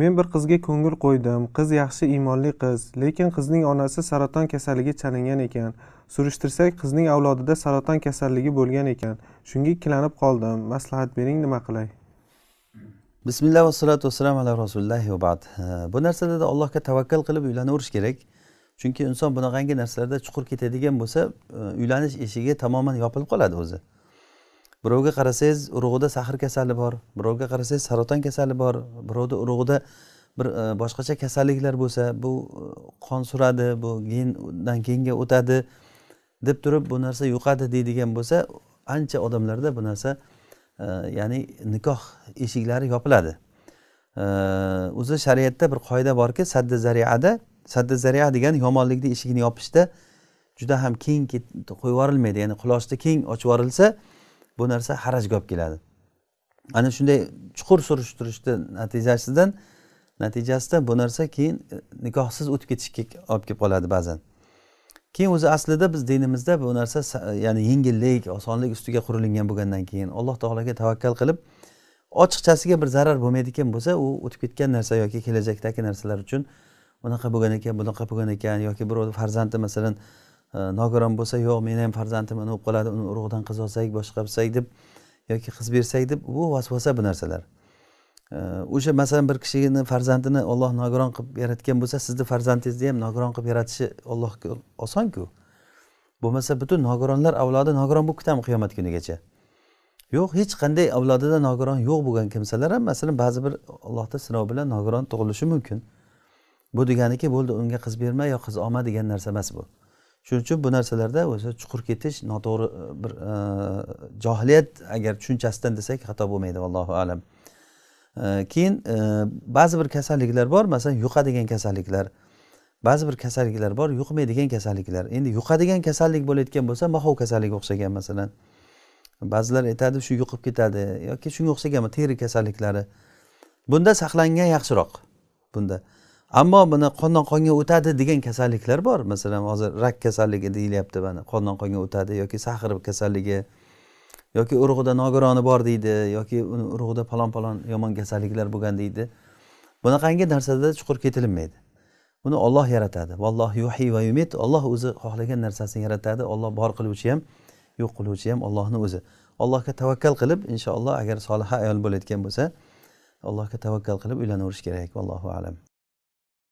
men bir qizga ko'ngil qo'ydim qiz yaxshi iymonli qiz lekin qizning onasi saraton kasaliga chalingan ekan surishtirsak qizning avlodida saraton kasalligi bo'lgan ekan shunga ikkilanib qoldim maslahat bering nima qilay bismillah vassalotu vassalam ala rasulillah bad bu narsada allohga tavakkal qilib uylanaverish kerak chunki inson bunaqangi narsalarda chuqur ketadigan bo'lsa e, uylanish eshigi tamoman yopilib qoladi o'zi birovga qarasangiz urug'ida sahr kasali bor birovga qarasangiz saraton kasali bor birovni urug'ida bir e, boshqacha kasalliklar bo'lsa bu e, qon suradi bu gendan genga o'tadi deb turib bu narsa yuqadi deydigan bo'lsa ancha odamlarda bu narsa e, ya'ni nikoh eshiklari yopiladi o'zi shariatda bir qoida borki sadda zariada sadda zaria degani yomonlikni eshigini yopishda juda ham keng qo'yib yuborilmaydi ya'ni qulochni keng ochib yuborilsa bu narsa harajga olib keladi ana shunday chuqur surishtirishni natijasidan natijasida bu narsa keyin e, nikohsiz o'tib ketishga olib kelib qoladi ba'zan keyin o'zi aslida biz dinimizda bu narsa e, ya'ni yengillik osonlik ustiga qurilingan bo'lgandan keyin alloh taologa tavakkal qilib ochiqchasiga bir zarar bo'lmaydigan bo'lsa u o'tib ketgan narsa yoki kelajakdagi narsalar uchun unaqa bo'lgan ekan bunaqa bo'lgan ekan yoki birov farzandi masalan Э, nogiron bo'lsa yo'q meni ham farzandim uni bo'lib qoladi uni urug'idan qiz olsak boshqa qilsak deb yoki qiz bersak deb bu vasvasa bu narsalar э, o'sha masalan bir kishini farzandini olloh nogiron qilib yaratgan bo'lsa sizni farzandingizni ham nogiron qilib yaratishi ollohga osonku bo'lmasa butun nogironlar avlodi nogiron bo'lib ketadimi qiyomat kunigacha yo'q hech qanday avlodida nogiron yo'q bo'lgan kimsalar ham masalan ba'zi bir allohni sinovi bilan nogiron tug'ilishi mumkin bu deganiki bo'ldi unga qiz berma yo qiz olma degan narsa emas bu shuning uchun bu narsalarda o'zi chuqur ketish noto'g'ri e, bir e, johiliyat agar tushunchasidan desak xato bo'lmaydi allohu alam e, keyin ba'zi bir kasalliklar bor masalan yuqadigan kasalliklar ba'zi bir kasalliklar bor yuqmaydigan kasalliklar endi yuqadigan kasallik bo'layotgan bo'lsa mahov kasalliga o'xshagan masalan ba'zilar aytadi shu yuqib ketadi yoki shunga o'xshagan teri kasalliklari bunda saqlangan yaxshiroq bunda ammo mana qondan qonga o'tadi degan kasalliklar bor masalan hozir rak kasalligi deyilyapti mana qondan qonga o'tadi yoki sahr kasalligi yoki urug'ida nogironi bor deydi yoki uni urug'ida palon palon yomon kasalliklar bo'lgan deydi bunaqangi narsada chuqur ketilinmaydi buni olloh yaratadi valloh yuhiy va yumit olloh o'zi xohlagan narsasini yaratadi olloh bor qiluvchi ham yo'q qiluvchi ham ollohni o'zi allohga tavakkal qilib inshaalloh agar soliha ayol bo'layotgan bo'lsa allohga tavakkal qilib uylanaverish kerak vallohu alam